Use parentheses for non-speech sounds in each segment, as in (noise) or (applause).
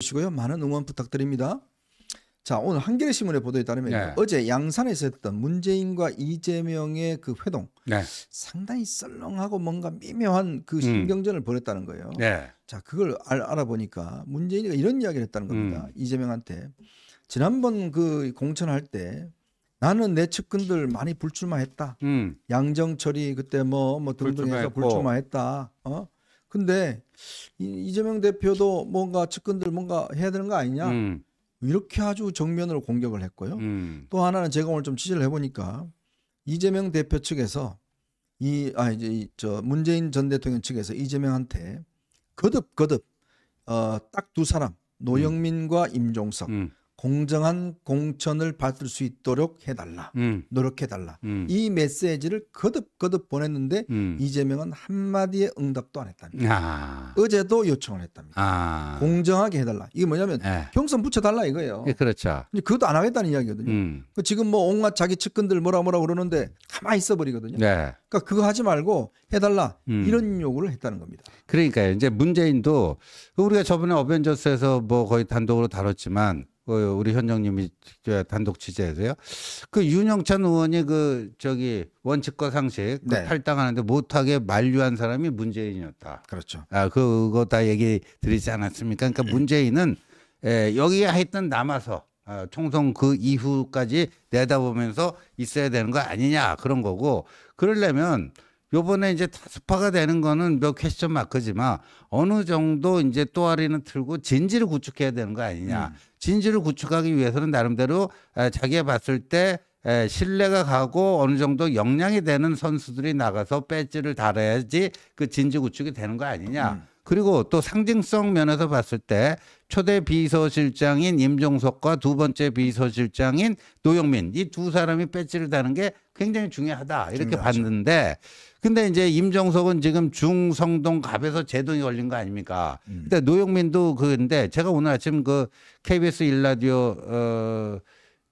시고요 많은 응원 부탁드립니다. 자 오늘 한겨레 신문의 보도에 따르면 네. 어제 양산에서 했던 문재인과 이재명의 그 회동 네. 상당히 썰렁하고 뭔가 미묘한 그 음. 신경전을 음. 벌였다는 거예요. 네. 자 그걸 알, 아보니까 문재인이가 이런 이야기를 했다는 겁니다. 음. 이재명한테 지난번 그 공천할 때 나는 내 측근들 많이 불출마했다. 음. 양정철이 그때 뭐뭐 뭐 등등해서 불출마했다. 어? 근데 이재명 대표도 뭔가 측근들 뭔가 해야 되는 거 아니냐 음. 이렇게 아주 정면으로 공격을 했고요. 음. 또 하나는 제가 오늘 좀 취재를 해보니까 이재명 대표 측에서 이 아 이제 이, 저 문재인 전 대통령 측에서 이재명한테 거듭 거듭 어, 딱 두 사람 음. 노영민과 임종석 음. 공정한 공천을 받을 수 있도록 해달라 음. 노력해달라 음. 이 메시지를 거듭 거듭 보냈는데 음. 이재명은 한마디의 응답도 안 했답니다 아. 어제도 요청을 했답니다 아. 공정하게 해달라 이게 뭐냐면 에. 예. 경선 붙여달라 이거예요 예, 그렇죠 그것도 안 하겠다는 이야기거든요 음. 그 지금 뭐 온갖 자기 측근들 뭐라 뭐라 그러는데 가만히 있어버리거든요 네. 그러니까 그거 하지 말고 해달라 음. 이런 요구를 했다는 겁니다 그러니까 이제 문재인도 우리가 저번에 어벤져스에서 뭐 거의 단독으로 다뤘지만 그 우리 현정님이 단독 취재해서요. 그 윤영찬 의원이 그 저기 원칙과 상식 그 네. 탈당하는데 못하게 만류한 사람이 문재인이었다. 그렇죠. 아 그거 다 얘기 드리지 않았습니까? 그러니까 예. 문재인은 에, 예, 여기에 하여튼 남아서 아, 총선 그 이후까지 내다보면서 있어야 되는 거 아니냐 그런 거고 그러려면 요번에 이제 다수파가 되는 거는 몇 퀘스천 마크지만 어느 정도 이제 또아리는 틀고 진지를 구축해야 되는 거 아니냐. 음. 진지를 구축하기 위해서는 나름대로 에, 자기가 봤을 때 에, 신뢰가 가고 어느 정도 역량이 되는 선수들이 나가서 배지를 달아야지 그 진지 구축이 되는 거 아니냐. 음. 그리고 또 상징성 면에서 봤을 때 초대 비서실장인 임종석과 두 번째 비서실장인 노영민 이 두 사람이 배지를 다는 게 굉장히 중요하다 이렇게 중요하죠. 봤는데 근데 이제 임종석은 지금 중성동 갑에서 제동이 걸린 거 아닙니까? 음. 근데 노영민도 그런데 제가 오늘 아침 그 KBS 일라디오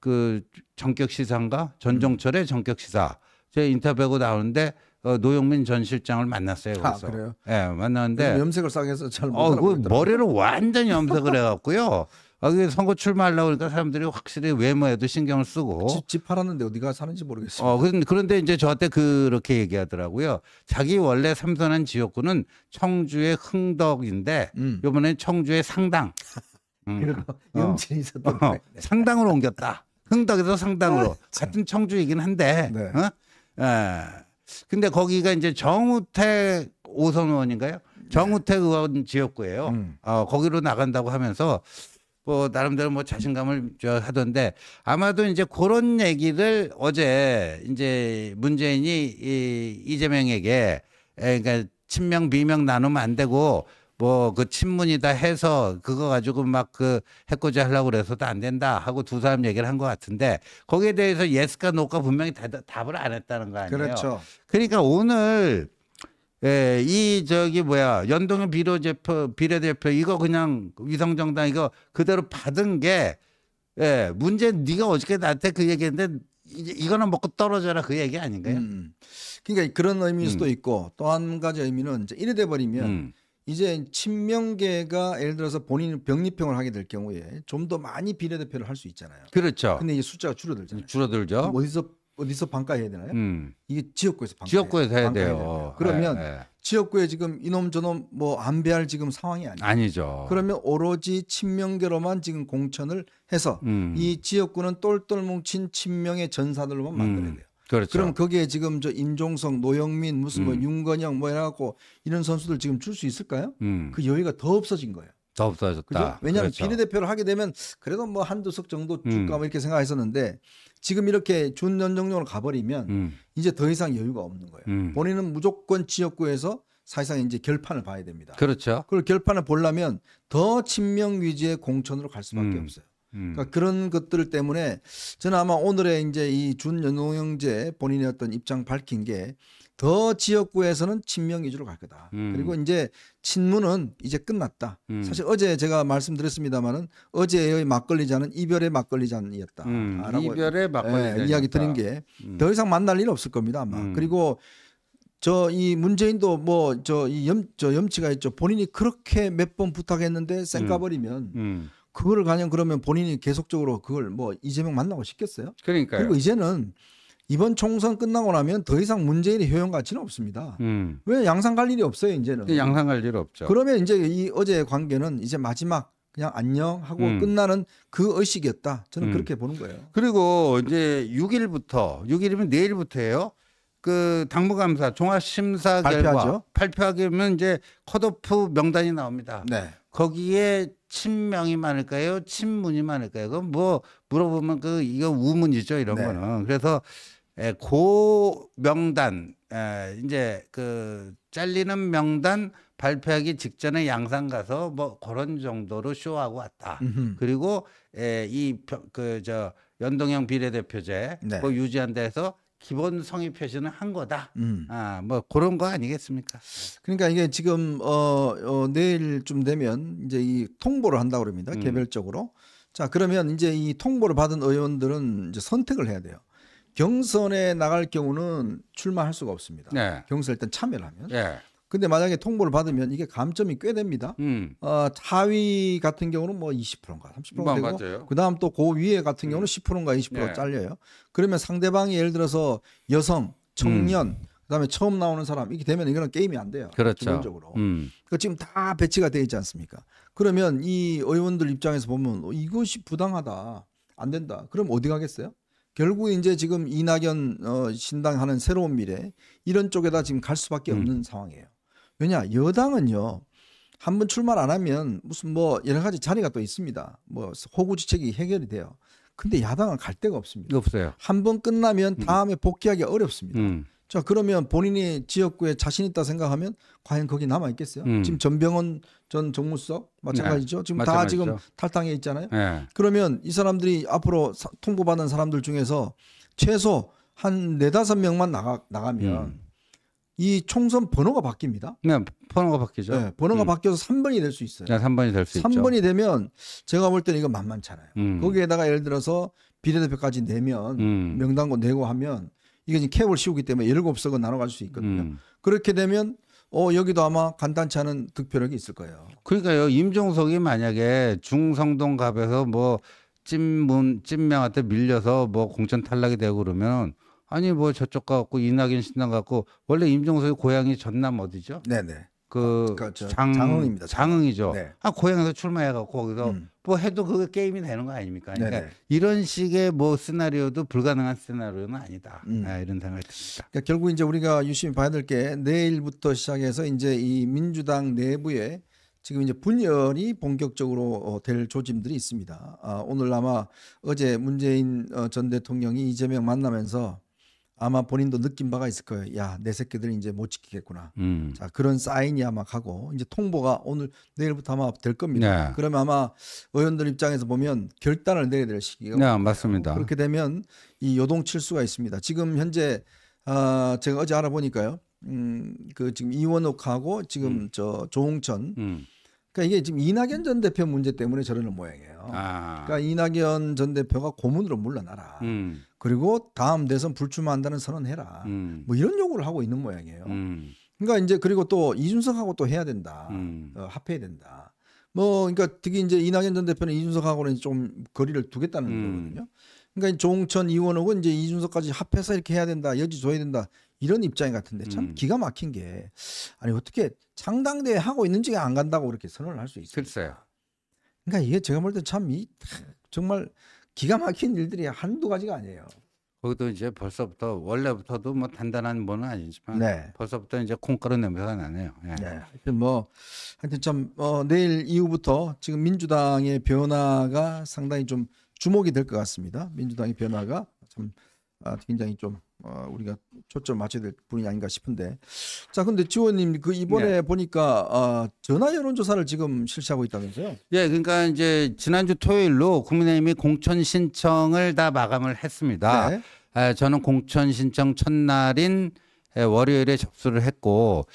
어그 전격 시사인가 전종철의 음. 전격 시사 제 인터뷰하고 나오는데 어, 노영민 전 실장을 만났어요. 아, 그래서. 아, 그래요? 예, 네, 만났는데 염색을 싹 해서 잘못 어, 그 머리를 완전 염색을 해갖고요. (laughs) 아, 그게 선거 출마하려고 그러니까 사람들이 확실히 외모에도 신경을 쓰고. 그 집, 집 팔았는데 어디가 사는지 모르겠어요. 어, 그런데 이제 저한테 그렇게 얘기하더라고요. 자기 원래 삼선한 지역구는 청주의 흥덕인데 음. 이번에 청주의 상당. (laughs) 음. 그리고 염치이 어. 있었던 어. 네. 상당으로 옮겼다. 흥덕에서 상당으로 네. 같은 청주이긴 한데. 네. 어? 에. 예. 근데 거기가 이제 정우택 오선 의원인가요? 정우택 의원 지역구예요. 음. 어, 거기로 나간다고 하면서 뭐 나름대로 뭐 자신감을 저 하던데 아마도 이제 그런 얘기를 어제 이제 문재인이 이 이재명에게 그러니까 친명 비명 나누면 안 되고 뭐 그 친문이다 해서 그거 가지고 막 그 해코지 하려고 그래서도 안 된다 하고 두 사람 얘기를 한 것 같은데 거기에 대해서 예스가 노가 분명히 다, 답을 안 했다는 거 아니에요. 그렇죠. 그러니까 오늘 예, 이 저기 뭐야 연동형 비례대표 비례대표 이거 그냥 위성정당 이거 그대로 받은 게 예, 문제 네가 어저께 나한테 그 얘기했는데 이제 이거는 먹고 떨어져라 그 얘기 아닌가요? 음. 그러니까 그런 의미일 수도 음. 있고 또 한 가지 의미는 이제 이래 돼 버리면 음. 이제 친명계가 예를 들어서 본인 병립형을 하게 될 경우에 좀 더 많이 비례대표를 할 수 있잖아요. 그렇죠. 근데 이제 숫자가 줄어들잖아요. 줄어들죠. 어디서 어디서 뭐 반가해야 되나요? 음. 이게 지역구에서 반가. 지역구에서 해야 돼요. 돼요. 그러면 네, 네. 지역구에 지금 이놈 저놈 뭐 안배할 지금 상황이 아니죠. 아니죠. 그러면 오로지 친명계로만 지금 공천을 해서 음. 이 지역구는 똘똘 뭉친 친명의 전사들로만 만들어야 음. 돼요. 그렇죠. 그럼 거기에 지금 저 임종석, 노영민, 무슨 뭐 음. 윤건영 뭐 해갖고 이런 선수들 지금 줄 수 있을까요? 음. 그 여유가 더 없어진 거예요. 더 없어졌다. 그죠? 왜냐하면 그렇죠. 비례대표를 하게 되면 그래도 뭐 한두 석 정도 줄까 음. 뭐 이렇게 생각했었는데 지금 이렇게 준연정론으로 가버리면 음. 이제 더 이상 여유가 없는 거예요. 음. 본인은 무조건 지역구에서 사실상 이제 결판을 봐야 됩니다. 그렇죠. 그걸 결판을 보려면 더 친명 위주의 공천으로 갈 수밖에 음. 없어요. 음. 그러니까 그런 것들 때문에 저는 아마 오늘의 이제 이 준연동형제 본인의 어떤 입장 밝힌 게더 지역구에서는 친명 위주로 갈 거다. 음. 그리고 이제 친문은 이제 끝났다. 음. 사실 어제 제가 말씀드렸습니다마는 어제의 막걸리자는 이별의 막걸리잔이었다. 음. 이별의 막걸리 예, 이야기 드린 게더 음. 이상 만날 일은 없을 겁니다 아마. 음. 그리고 저 이 문재인도 뭐 저 이 염 저 염치가 있죠. 본인이 그렇게 몇 번 부탁했는데 쌩까버리면 음. 그거를 가령 그러면 본인이 계속적으로 그걸 뭐 이재명 만나고 싶겠어요? 그러니까 그리고 이제는 이번 총선 끝나고 나면 더 이상 문재인의 효용 가치는 없습니다. 음. 왜 양상 갈 일이 없어요 이제는. 양상 갈일 없죠. 그러면 이제 이 어제의 관계는 이제 마지막 그냥 안녕 하고 음. 끝나는 그 의식이었다. 저는 음. 그렇게 보는 거예요. 그리고 이제 6일부터 6일이면 내일부터예요. 그 당무감사 종합심사 발표하죠. 발표하게 되면 이제 컷오프 명단이 나옵니다. 네. 거기에 친명이 많을까요? 친문이 많을까요? 그건 뭐 물어보면 그 이거 우문이죠 이런 네. 거는. 그래서 예, 고 명단 예, 이제 그 잘리는 명단 발표하기 직전에 양산 가서 뭐 그런 정도로 쇼하고 왔다. 음흠. 그리고 예, 이그 저 연동형 비례대표제 네. 그 유지한 데서 기본 성의 표시는 한 거다. 음. 아, 뭐 그런 거 아니겠습니까? 그러니까 이게 지금 어, 어 내일쯤 되면 이제 이 통보를 한다고 럽니다 음. 개별적으로. 자, 그러면 이제 이 통보를 받은 의원들은 이제 선택을 해야 돼요. 경선에 나갈 경우는 출마할 수가 없습니다. 네. 경선 일단 참여를 하면. 네. 근데 만약에 통보를 받으면 이게 감점이 꽤 됩니다. 음. 어, 하위 같은 경우는 뭐 20%인가 30%가 되고 맞아요. 그다음 또 그 위에 같은 경우는 음. 10%인가 20%가 네. 잘려요. 그러면 상대방이 예를 들어서 여성, 청년 음. 그다음에 처음 나오는 사람 이렇게 되면 이거는 게임이 안 돼요. 그렇죠. 기본적으로. 음. 그 지금 다 배치가 돼 있지 않습니까? 그러면 이 의원들 입장에서 보면 어, 이것이 부당하다. 안 된다. 그럼 어디 가겠어요? 결국 이제 지금 이낙연 어, 신당 하는 새로운 미래 이런 쪽에다 지금 갈 수밖에 음. 없는 상황이에요. 왜냐 여당은요 한 번 출마를 안 하면 무슨 뭐 여러 가지 자리가 또 있습니다. 뭐 호구지책이 해결이 돼요. 근데 야당은 갈 데가 없습니다. 없어요. 한 번 끝나면 음. 다음에 음. 복귀하기 어렵습니다. 음. 자 그러면 본인이 지역구에 자신 있다 생각하면 과연 거기 남아 있겠어요? 음. 지금 전병헌 전 정무수석 마찬가지죠. 네, 지금 마찬가지죠. 다 지금 탈당해 있잖아요. 네. 그러면 이 사람들이 앞으로 통보받은 사람들 중에서 최소 한 네다섯 명만 나가 나가면 음. 이 총선 번호가 바뀝니다. 네, 번호가 바뀌죠. 네, 번호가 음. 바뀌어서 3번이 될 수 있어요. 네, 3번이 될 수 있죠. 3번이 되면 제가 볼 때는 이거 만만찮아요. 음. 거기에다가 예를 들어서 비례대표까지 내면 음. 명당권 내고 하면 이게 지금 캡을 씌우기 때문에 17석은 나눠갈 수 있거든요. 음. 그렇게 되면 어, 여기도 아마 간단치 않은 득표력이 있을 거예요. 그러니까요. 임종석이 만약에 중성동 갑에서 뭐 찐문 찐명한테 밀려서 뭐 공천 탈락이 되고 그러면 아니 뭐 저쪽 가갖고 이낙연 신당 갖고 원래 임종석의 고향이 전남 어디죠? 네네. 그 그렇죠. 장, 장흥입니다. 장흥이죠. 네. 아 고향에서 출마해갖고 거기서 음. 뭐 해도 그게 게임이 되는 거 아닙니까? 그러니까 네네. 이런 식의 뭐 시나리오도 불가능한 시나리오는 아니다. 음. 아, 이런 생각이 듭니다. 그러니까 결국 이제 우리가 유심히 봐야 될 게 내일부터 시작해서 이제 이 민주당 내부에 지금 이제 분열이 본격적으로 어, 될 조짐들이 있습니다. 아, 오늘 아마 어제 문재인 어, 전 대통령이 이재명 만나면서 아마 본인도 느낀 바가 있을 거예요. 야, 내 새끼들 이제 못 지키겠구나. 음. 자, 그런 사인이 아마 가고 이제 통보가 오늘 내일부터 아마 될 겁니다. 네. 그러면 아마 의원들 입장에서 보면 결단을 내려야 될 시기가 네, 맞습니다. 그렇게 되면 이 요동칠 수가 있습니다. 지금 현재 아, 제가 어제 알아보니까요. 음, 그 지금 이원욱하고 지금 음. 저 조홍천 음. 그러니까 이게 지금 이낙연 전 대표 문제 때문에 저러는 모양이에요. 아. 그러니까 이낙연 전 대표가 고문으로 물러나라. 음. 그리고 다음 대선 불출마한다는 선언해라. 음. 뭐 이런 요구를 하고 있는 모양이에요. 음. 그러니까 이제 그리고 또 이준석하고 또 해야 된다. 음. 어, 합해야 된다. 뭐 그러니까 특히 이제 이낙연 전 대표는 이준석하고는 좀 거리를 두겠다는 음. 거거든요. 그러니까 종천 이원욱은 이제 이준석까지 합해서 이렇게 해야 된다. 여지 줘야 된다. 이런 입장이 같은데 참 음. 기가 막힌 게 아니 어떻게 창당대 하고 있는지가 안 간다고 그렇게 선언을 할 수 있어요. 요 그러니까 이게 제가 볼 때참이 정말 기가 막힌 일들이 한두 가지가 아니에요. 거기도 이제 벌써부터 원래부터도 뭐 단단한 분은 아니지만 네. 벌써부터 이제 콩가루 냄새가 나네요. 예. 네. 하여튼 뭐 하여튼 참 어, 내일 이후부터 지금 민주당의 변화가 상당히 좀 주목이 될 것 같습니다. 민주당의 변화가 참 아, 굉장히 좀 어, 우리가 초점 맞춰야 될 분이 아닌가 싶은데 자 근데 지원님 그 이번에 네. 보니까 아, 전화 여론조사를 지금 실시하고 있다면서요? 예, 네, 그러니까 이제 지난주 토요일로 국민의힘이 공천 신청을 다 마감을 했습니다. 네. 아, 저는 공천 신청 첫날인 예, 월요일에 접수를 했고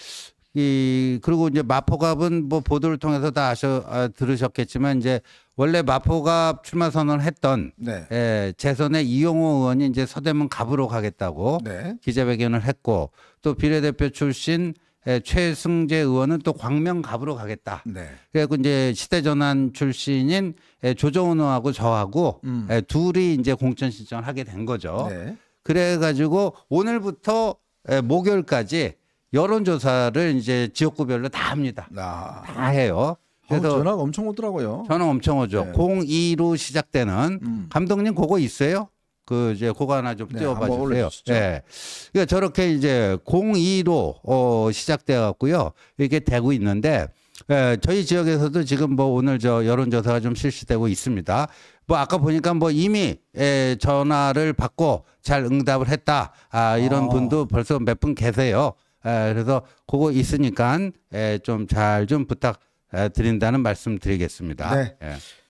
이 그리고 이제 마포갑은 뭐 보도를 통해서 다 아셔 아, 들으셨겠지만 이제 원래 마포갑 출마 선언을 했던 네. 예, 재선의 이용호 의원이 이제 서대문 갑으로 가겠다고 네. 기자회견을 했고 또 비례대표 출신 예, 최승재 의원은 또 광명 갑으로 가겠다. 네. 그래고 이제 시대전환 출신인 예, 조정은 의원하고 저하고 음. 예, 둘이 이제 공천 신청을 하게 된 거죠. 네. 그래가지고 오늘부터 예, 목요일까지 여론조사를 이제 지역구별로 다 합니다. 아. 다 해요. 어, 그래서 전화 엄청 오더라고요. 전화 엄청 오죠. 네. 02로 시작되는 음. 감독님 그거 있어요? 그 이제 그거 하나 좀 네, 띄워봐 주세요. 네. 그러니까 저렇게 이제 02로 어 시작돼 갖고요. 이렇게 되고 있는데 예, 저희 지역에서도 지금 뭐 오늘 저 여론조사가 좀 실시되고 있습니다. 뭐 아까 보니까 뭐 이미 예, 전화를 받고 잘 응답을 했다. 아, 이런 아. 분도 벌써 몇 분 계세요. 에, 그래서 그거 있으니까 좀 잘좀 좀 부탁드린다는 말씀 드리겠습니다. 네. 예.